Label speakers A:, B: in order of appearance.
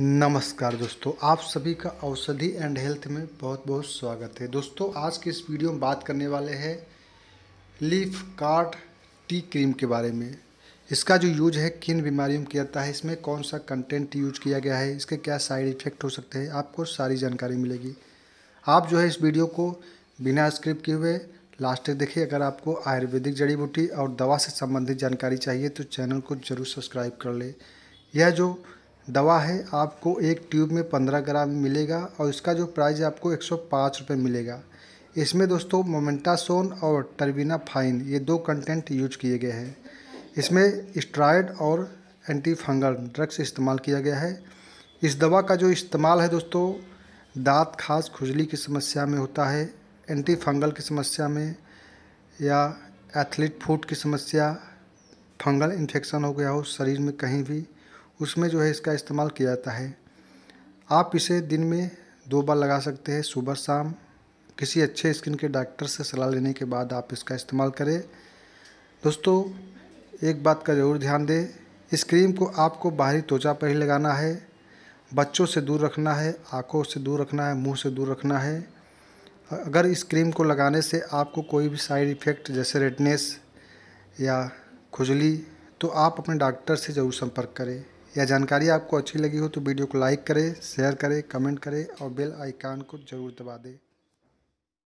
A: नमस्कार दोस्तों आप सभी का औषधि एंड हेल्थ में बहुत बहुत स्वागत है दोस्तों आज के इस वीडियो में बात करने वाले हैं लीफ कार्ट टी क्रीम के बारे में इसका जो यूज है किन बीमारियों में किया जाता है इसमें कौन सा कंटेंट यूज किया गया है इसके क्या साइड इफेक्ट हो सकते हैं आपको सारी जानकारी मिलेगी आप जो है इस वीडियो को बिना स्क्रिप्ट किए हुए लास्ट तक देखिए अगर आपको आयुर्वेदिक जड़ी बूटी और दवा से संबंधित जानकारी चाहिए तो चैनल को जरूर सब्सक्राइब कर ले यह जो दवा है आपको एक ट्यूब में पंद्रह ग्राम मिलेगा और इसका जो प्राइस आपको एक सौ पाँच रुपये मिलेगा इसमें दोस्तों मोमेंटासोन और टर्बिना फाइन ये दो कंटेंट यूज किए गए हैं इसमें स्ट्राइड और एंटी फंगल ड्रग्स इस्तेमाल किया गया है इस दवा का जो इस्तेमाल है दोस्तों दांत खास खुजली की समस्या में होता है एंटी फंगल की समस्या में या एथलीट फूट की समस्या फंगल इन्फेक्शन हो गया हो शरीर में कहीं भी उसमें जो है इसका इस्तेमाल किया जाता है आप इसे दिन में दो बार लगा सकते हैं सुबह शाम किसी अच्छे स्किन के डॉक्टर से सलाह लेने के बाद आप इसका इस्तेमाल करें दोस्तों एक बात का ज़रूर ध्यान दें इस क्रीम को आपको बाहरी त्वचा पर ही लगाना है बच्चों से दूर रखना है आँखों से दूर रखना है मुंह से दूर रखना है अगर इस क्रीम को लगाने से आपको कोई भी साइड इफ़ेक्ट जैसे रेडनेस या खुजली तो आप अपने डॉक्टर से ज़रूर संपर्क करें यह जानकारी आपको अच्छी लगी हो तो वीडियो को लाइक करें शेयर करें कमेंट करें और बेल आइकान को ज़रूर दबा दें